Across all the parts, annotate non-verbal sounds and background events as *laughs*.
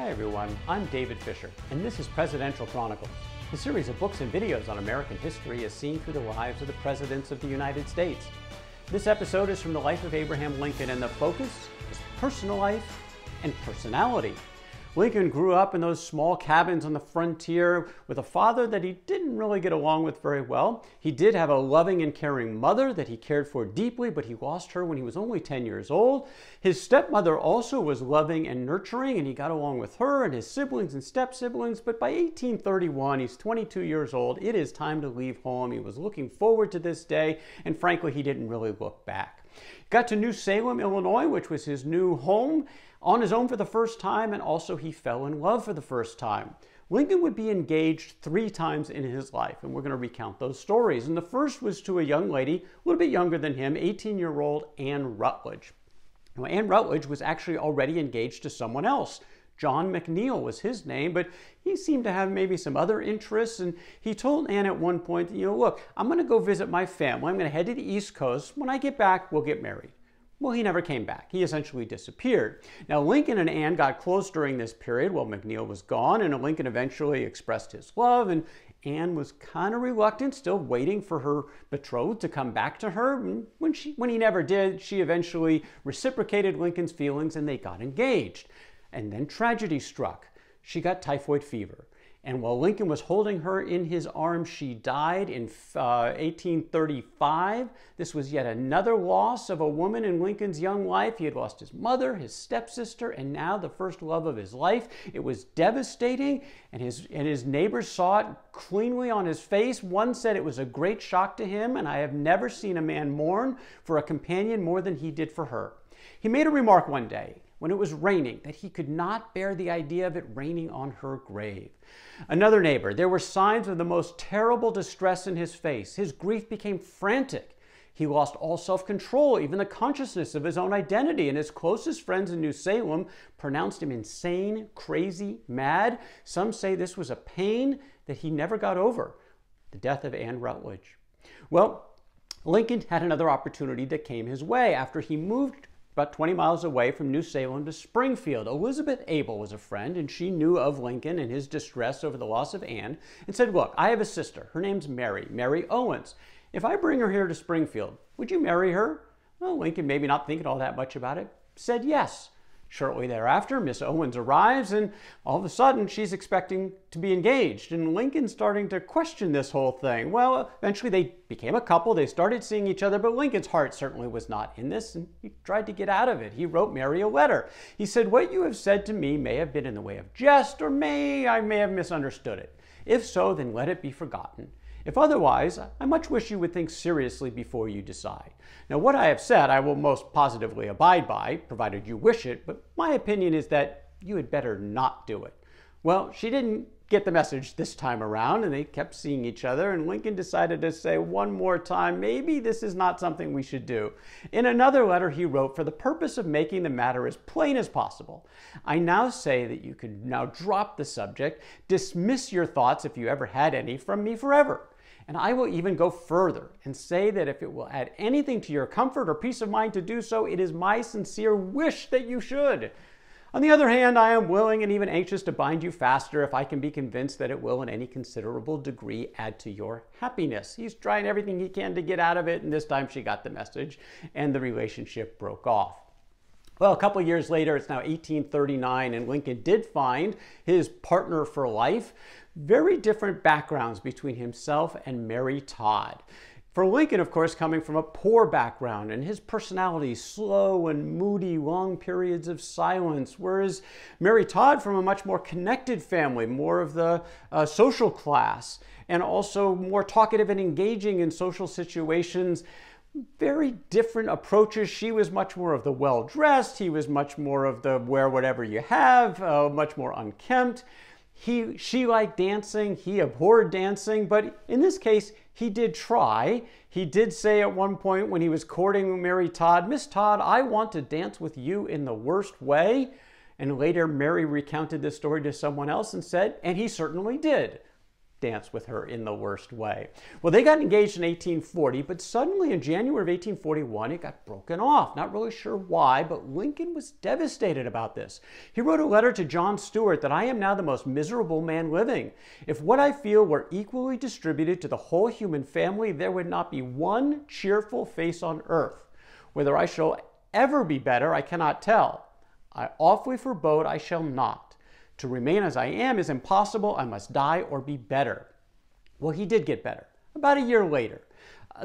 Hi everyone, I'm David Fisher, and this is Presidential Chronicles. The series of books and videos on American history as seen through the lives of the presidents of the United States. This episode is from the life of Abraham Lincoln, and the focus is personal life and personality. Lincoln grew up in those small cabins on the frontier with a father that he didn't really get along with very well. He did have a loving and caring mother that he cared for deeply, but he lost her when he was only 10 years old. His stepmother also was loving and nurturing, and he got along with her and his siblings and step siblings. But by 1831, he's 22 years old. It is time to leave home. He was looking forward to this day, and frankly, he didn't really look back. Got to New Salem, Illinois, which was his new home, on his own for the first time, and also he fell in love for the first time. Lincoln would be engaged three times in his life, and we're going to recount those stories. And the first was to a young lady, a little bit younger than him, 18 year old Anne Rutledge. Now, Anne Rutledge was actually already engaged to someone else. John McNeil was his name, but he seemed to have maybe some other interests. And he told Anne at one point, you know, look, I'm going to go visit my family. I'm going to head to the East Coast. When I get back, we'll get married. Well, he never came back. He essentially disappeared. Now, Lincoln and Anne got close during this period while McNeil was gone, and Lincoln eventually expressed his love, and Anne was kind of reluctant, still waiting for her betrothed to come back to her. And when, she, when he never did, she eventually reciprocated Lincoln's feelings and they got engaged. And then tragedy struck. She got typhoid fever. And while Lincoln was holding her in his arms, she died in uh, 1835. This was yet another loss of a woman in Lincoln's young life. He had lost his mother, his stepsister, and now the first love of his life. It was devastating, and his, and his neighbors saw it cleanly on his face. One said it was a great shock to him, and I have never seen a man mourn for a companion more than he did for her. He made a remark one day when it was raining, that he could not bear the idea of it raining on her grave. Another neighbor, there were signs of the most terrible distress in his face. His grief became frantic. He lost all self control, even the consciousness of his own identity, and his closest friends in New Salem pronounced him insane, crazy, mad. Some say this was a pain that he never got over the death of Anne Rutledge. Well, Lincoln had another opportunity that came his way. After he moved about 20 miles away from New Salem to Springfield. Elizabeth Abel was a friend, and she knew of Lincoln and his distress over the loss of Anne and said, Look, I have a sister. Her name's Mary, Mary Owens. If I bring her here to Springfield, would you marry her? Well, Lincoln, maybe not thinking all that much about it, said yes. Shortly thereafter, Miss Owens arrives, and all of a sudden, she's expecting to be engaged. And Lincoln's starting to question this whole thing. Well, eventually, they became a couple, they started seeing each other, but Lincoln's heart certainly was not in this, and he tried to get out of it. He wrote Mary a letter. He said, What you have said to me may have been in the way of jest, or may I may have misunderstood it. If so, then let it be forgotten. If otherwise, I much wish you would think seriously before you decide. Now, what I have said I will most positively abide by, provided you wish it, but my opinion is that you had better not do it. Well, she didn't get the message this time around, and they kept seeing each other, and Lincoln decided to say one more time, maybe this is not something we should do. In another letter he wrote, for the purpose of making the matter as plain as possible, I now say that you can now drop the subject, dismiss your thoughts, if you ever had any, from me forever. And I will even go further and say that if it will add anything to your comfort or peace of mind to do so, it is my sincere wish that you should. On the other hand, I am willing and even anxious to bind you faster if I can be convinced that it will in any considerable degree add to your happiness. He's trying everything he can to get out of it, and this time she got the message, and the relationship broke off. Well, a couple years later, it's now 1839, and Lincoln did find his partner for life. Very different backgrounds between himself and Mary Todd. For Lincoln, of course, coming from a poor background and his personality slow and moody, long periods of silence, whereas Mary Todd from a much more connected family, more of the uh, social class, and also more talkative and engaging in social situations very different approaches. She was much more of the well dressed, he was much more of the wear whatever you have, uh, much more unkempt. He, she liked dancing, he abhorred dancing, but in this case, he did try. He did say at one point when he was courting Mary Todd, Miss Todd, I want to dance with you in the worst way. And later, Mary recounted this story to someone else and said, and he certainly did dance with her in the worst way. Well, they got engaged in 1840, but suddenly in January of 1841, it got broken off. Not really sure why, but Lincoln was devastated about this. He wrote a letter to John Stuart that I am now the most miserable man living. If what I feel were equally distributed to the whole human family, there would not be one cheerful face on earth. Whether I shall ever be better, I cannot tell. I awfully forebode I shall not. To remain as I am is impossible. I must die or be better. Well, he did get better. About a year later,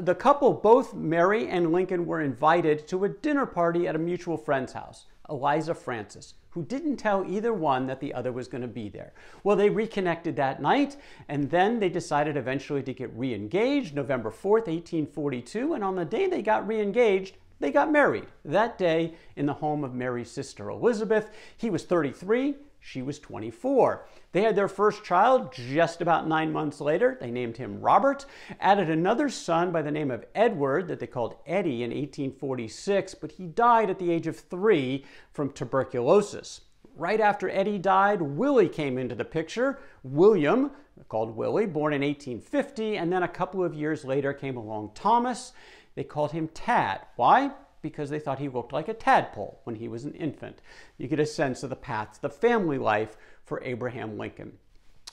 the couple, both Mary and Lincoln, were invited to a dinner party at a mutual friend's house, Eliza Francis, who didn't tell either one that the other was going to be there. Well, they reconnected that night, and then they decided eventually to get re engaged November 4th, 1842, and on the day they got re engaged, they got married that day in the home of Mary's sister Elizabeth. He was 33, she was 24. They had their first child just about nine months later. They named him Robert, added another son by the name of Edward that they called Eddie in 1846, but he died at the age of three from tuberculosis. Right after Eddie died, Willie came into the picture. William, called Willie, born in 1850, and then a couple of years later came along Thomas. They called him Tad. Why? because they thought he looked like a tadpole when he was an infant. You get a sense of the path to the family life for Abraham Lincoln.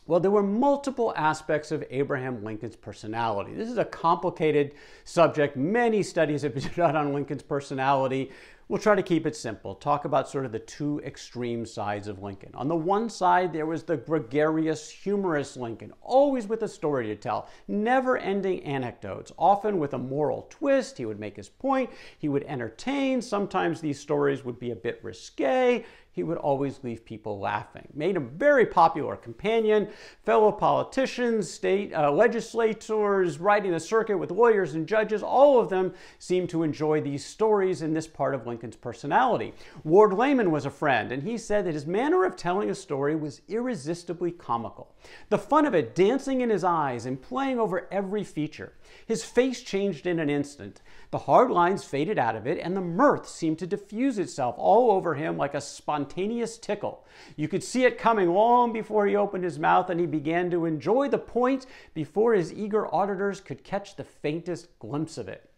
Well, there were multiple aspects of Abraham Lincoln's personality. This is a complicated subject. Many studies have been *laughs* done on Lincoln's personality. We'll try to keep it simple, talk about sort of the two extreme sides of Lincoln. On the one side, there was the gregarious, humorous Lincoln, always with a story to tell, never ending anecdotes, often with a moral twist. He would make his point, he would entertain. Sometimes these stories would be a bit risque. He would always leave people laughing. Made him very popular companion, fellow politicians, state uh, legislators, riding the circuit with lawyers and judges, all of them seem to enjoy these stories and this part of Lincoln's personality. Ward Lehman was a friend, and he said that his manner of telling a story was irresistibly comical. The fun of it dancing in his eyes and playing over every feature. His face changed in an instant. The hard lines faded out of it, and the mirth seemed to diffuse itself all over him like a spontaneous tickle. You could see it coming long before he opened his mouth mouth, and he began to enjoy the point before his eager auditors could catch the faintest glimpse of it.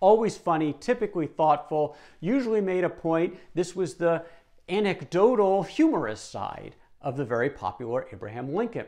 Always funny, typically thoughtful, usually made a point. This was the anecdotal, humorous side of the very popular Abraham Lincoln.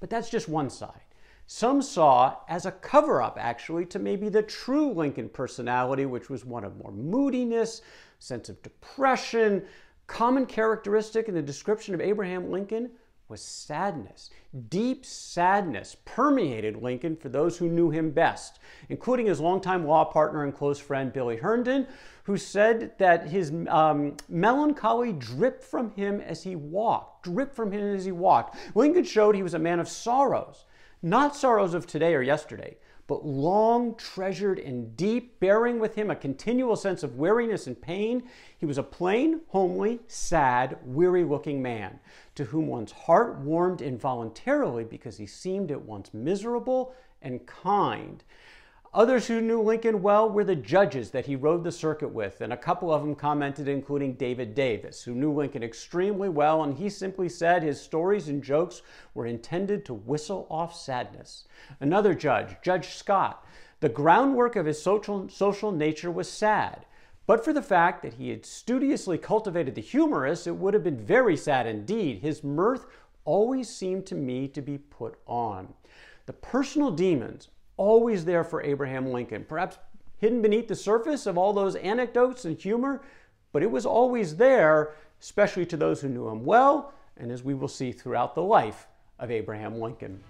But that's just one side. Some saw as a cover up, actually, to maybe the true Lincoln personality, which was one of more moodiness, sense of depression, common characteristic in the description of Abraham Lincoln was sadness. Deep sadness permeated Lincoln for those who knew him best, including his longtime law partner and close friend Billy Herndon, who said that his um, melancholy dripped from him as he walked, dripped from him as he walked. Lincoln showed he was a man of sorrows, not sorrows of today or yesterday, but long treasured and deep, bearing with him a continual sense of weariness and pain. He was a plain, homely, sad, weary looking man, to whom one's heart warmed involuntarily because he seemed at once miserable and kind. Others who knew Lincoln well were the judges that he rode the circuit with, and a couple of them commented, including David Davis, who knew Lincoln extremely well, and he simply said his stories and jokes were intended to whistle off sadness. Another judge, Judge Scott, the groundwork of his social, social nature was sad. But for the fact that he had studiously cultivated the humorous, it would have been very sad indeed. His mirth always seemed to me to be put on. The personal demons always there for Abraham Lincoln. Perhaps hidden beneath the surface of all those anecdotes and humor, but it was always there, especially to those who knew him well, and as we will see throughout the life of Abraham Lincoln.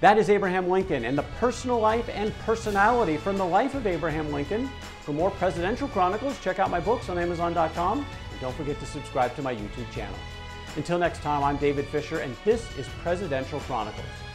That is Abraham Lincoln and the personal life and personality from the life of Abraham Lincoln. For more presidential chronicles, check out my books on Amazon.com and don't forget to subscribe to my YouTube channel. Until next time, I'm David Fisher and this is Presidential Chronicles.